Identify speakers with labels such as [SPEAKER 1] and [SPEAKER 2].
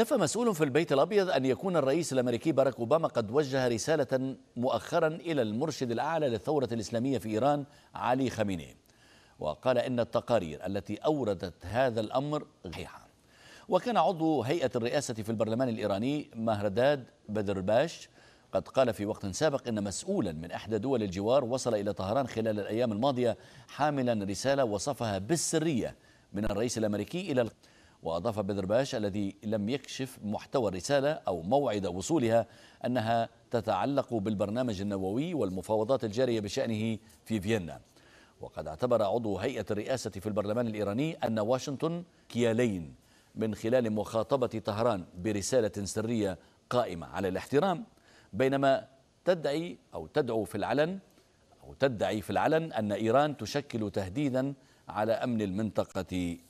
[SPEAKER 1] نفى مسؤول في البيت الأبيض أن يكون الرئيس الأمريكي باراك أوباما قد وجه رسالة مؤخرا إلى المرشد الأعلى للثورة الإسلامية في إيران علي خامنئي وقال إن التقارير التي أوردت هذا الأمر صحيحة وكان عضو هيئة الرئاسة في البرلمان الإيراني مهرداد بدرباش قد قال في وقت سابق إن مسؤولا من إحدى دول الجوار وصل إلى طهران خلال الأيام الماضية حاملا رسالة وصفها بالسرية من الرئيس الأمريكي إلى القرار وأضاف بدرباش الذي لم يكشف محتوى الرسالة أو موعد وصولها أنها تتعلق بالبرنامج النووي والمفاوضات الجارية بشأنه في فيينا وقد اعتبر عضو هيئة الرئاسة في البرلمان الإيراني أن واشنطن كيالين من خلال مخاطبة طهران برسالة سرية قائمة على الاحترام بينما تدعي أو تدعو في العلن أو تدعي في العلن أن إيران تشكل تهديدا على أمن المنطقة